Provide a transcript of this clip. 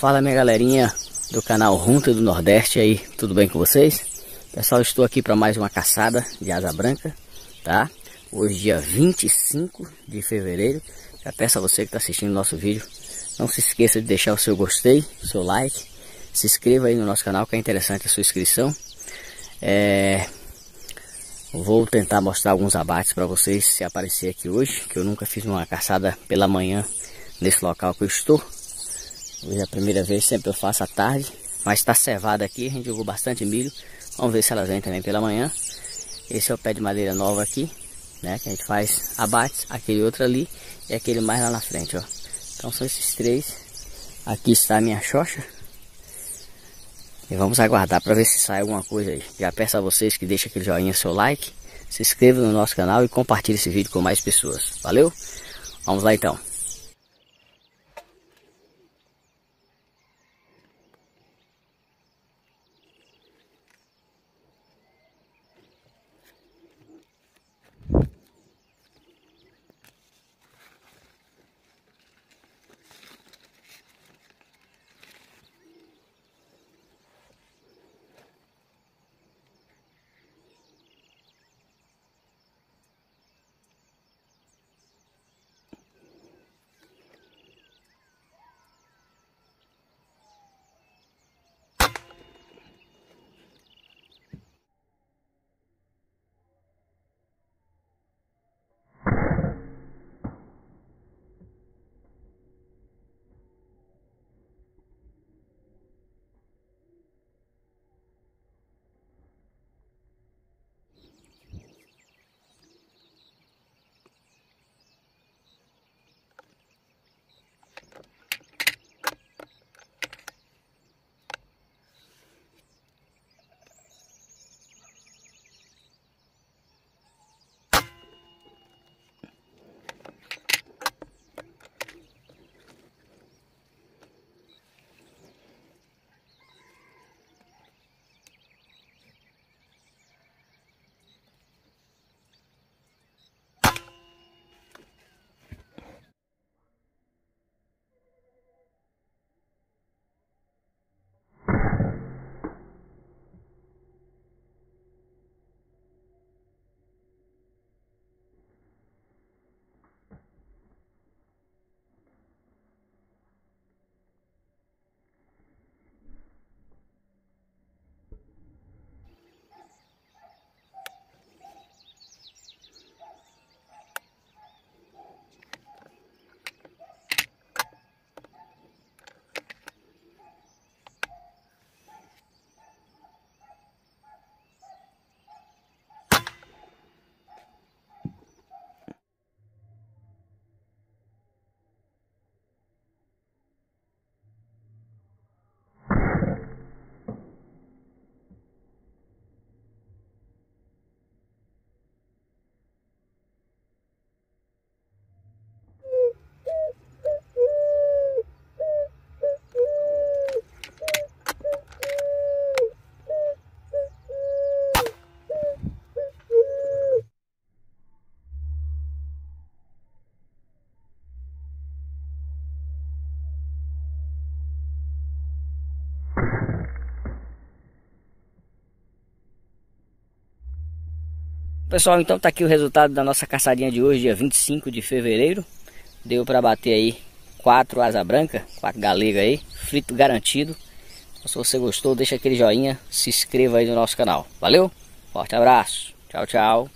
Fala minha galerinha do canal Runta do Nordeste aí, tudo bem com vocês? Pessoal, estou aqui para mais uma caçada de asa branca, tá? Hoje dia 25 de fevereiro, já peço a você que está assistindo o nosso vídeo, não se esqueça de deixar o seu gostei, o seu like, se inscreva aí no nosso canal que é interessante a sua inscrição. É... Vou tentar mostrar alguns abates para vocês se aparecer aqui hoje, que eu nunca fiz uma caçada pela manhã nesse local que eu estou. Hoje é a primeira vez, sempre eu faço à tarde. Mas está cevada aqui, a gente jogou bastante milho. Vamos ver se ela vem também pela manhã. Esse é o pé de madeira nova aqui, né? Que a gente faz abates, aquele outro ali e aquele mais lá na frente, ó. Então são esses três. Aqui está a minha xoxa. E vamos aguardar para ver se sai alguma coisa aí. Já peço a vocês que deixem aquele joinha, seu like. Se inscreva no nosso canal e compartilhe esse vídeo com mais pessoas. Valeu? Vamos lá então. Pessoal, então tá aqui o resultado da nossa caçadinha de hoje, dia 25 de fevereiro. Deu para bater aí quatro asa branca, quatro galega aí, frito garantido. Então, se você gostou, deixa aquele joinha, se inscreva aí no nosso canal. Valeu? Forte abraço. Tchau, tchau.